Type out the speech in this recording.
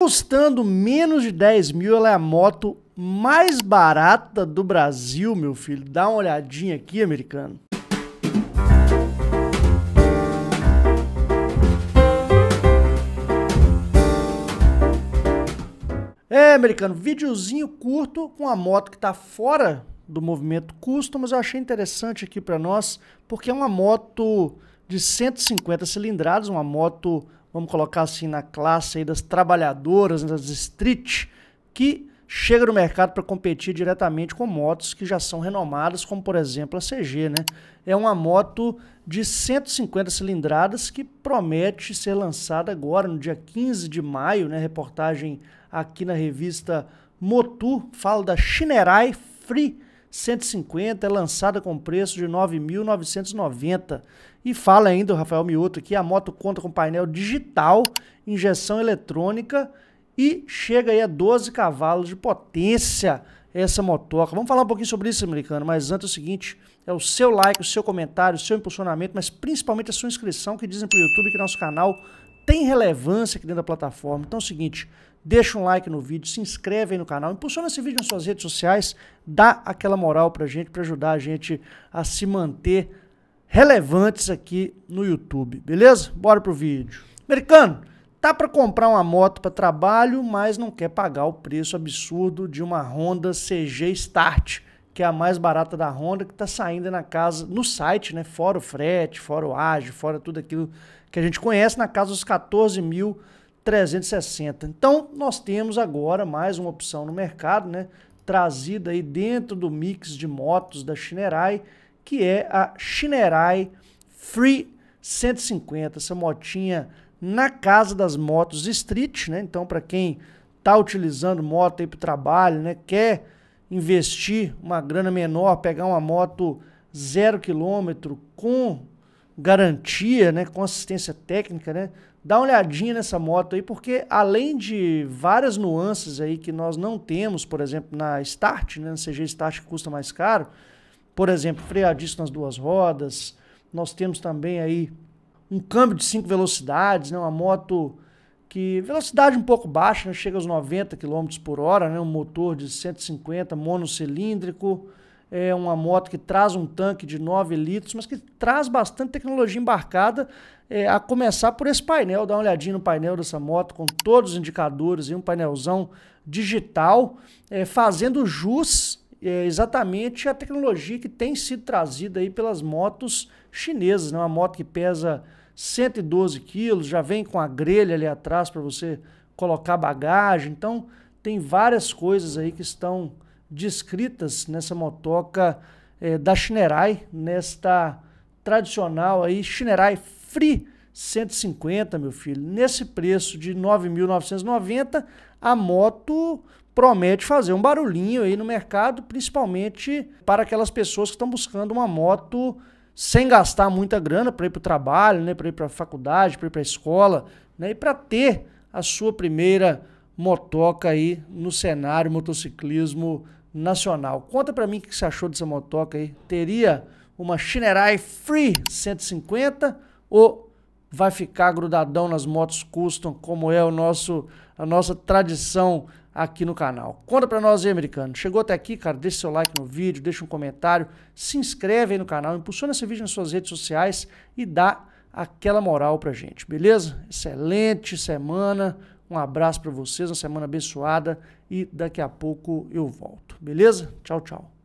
Custando menos de 10 mil, ela é a moto mais barata do Brasil, meu filho. Dá uma olhadinha aqui, americano. É, americano, videozinho curto com a moto que tá fora do movimento custom, mas eu achei interessante aqui para nós, porque é uma moto de 150 cilindradas, uma moto vamos colocar assim, na classe das trabalhadoras, das street, que chega no mercado para competir diretamente com motos que já são renomadas, como por exemplo a CG, né? É uma moto de 150 cilindradas que promete ser lançada agora, no dia 15 de maio, né? Reportagem aqui na revista Motu, fala da Shinerai Free 150 é lançada com preço de 9.990. E fala ainda o Rafael Mioto que a moto conta com painel digital, injeção eletrônica e chega aí a 12 cavalos de potência essa motoca. Vamos falar um pouquinho sobre isso, americano, mas antes é o seguinte, é o seu like, o seu comentário, o seu impulsionamento, mas principalmente a sua inscrição que dizem para o YouTube que é nosso canal tem relevância aqui dentro da plataforma. Então é o seguinte, deixa um like no vídeo, se inscreve aí no canal, impulsiona esse vídeo nas suas redes sociais, dá aquela moral pra gente, pra ajudar a gente a se manter relevantes aqui no YouTube, beleza? Bora pro vídeo. Americano, tá para comprar uma moto para trabalho, mas não quer pagar o preço absurdo de uma Honda CG Start que é a mais barata da Honda, que está saindo na casa, no site, né? Fora o frete, fora o ágio, fora tudo aquilo que a gente conhece, na casa dos 14.360. Então, nós temos agora mais uma opção no mercado, né? Trazida aí dentro do mix de motos da Shinerai, que é a Shinerai Free 150. Essa motinha na casa das motos street, né? Então, para quem está utilizando moto aí para o trabalho, né? Quer investir uma grana menor, pegar uma moto zero quilômetro com garantia, né, com assistência técnica, né, dá uma olhadinha nessa moto aí, porque além de várias nuances aí que nós não temos, por exemplo, na Start, né, na CG Start que custa mais caro, por exemplo, freadisco nas duas rodas, nós temos também aí um câmbio de cinco velocidades, né, uma moto que velocidade um pouco baixa, né? chega aos 90 km por hora, né? um motor de 150 monocilíndrico, é uma moto que traz um tanque de 9 litros, mas que traz bastante tecnologia embarcada, é, a começar por esse painel, dá uma olhadinha no painel dessa moto com todos os indicadores e um painelzão digital, é, fazendo jus é, exatamente a tecnologia que tem sido trazida aí pelas motos chinesas, né? uma moto que pesa 112 quilos, já vem com a grelha ali atrás para você colocar bagagem. Então, tem várias coisas aí que estão descritas nessa motoca é, da Shinerai, nesta tradicional aí, Shinerai Free 150, meu filho. Nesse preço de 9.990, a moto promete fazer um barulhinho aí no mercado, principalmente para aquelas pessoas que estão buscando uma moto sem gastar muita grana para ir para o trabalho, né, para ir para a faculdade, para ir para a escola, né, e para ter a sua primeira motoca aí no cenário motociclismo nacional. Conta para mim o que você achou dessa motoca aí. Teria uma Shinerai Free 150 ou vai ficar grudadão nas motos custom, como é o nosso, a nossa tradição aqui no canal. Conta pra nós aí, americano. Chegou até aqui, cara, deixa seu like no vídeo, deixa um comentário, se inscreve aí no canal, impulsiona esse vídeo nas suas redes sociais e dá aquela moral pra gente, beleza? Excelente semana, um abraço para vocês, uma semana abençoada e daqui a pouco eu volto, beleza? Tchau, tchau.